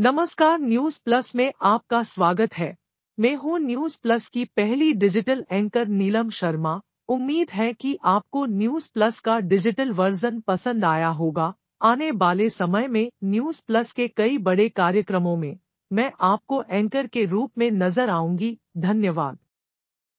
नमस्कार news plus में आपका स्वागत है मैं हूं न्यूज प्लस की पहली डिजिटल एंकर नीलम शर्मा उम्मीद है कि आपको न्यूज प्लस का डिजिटल वर्जन पसंद आया होगा आने वाले समय में न्यूज प्लस के कई बड़े कार्यक्रमों में मैं आपको एंकर के रूप में नजर आऊंगी धन्यवाद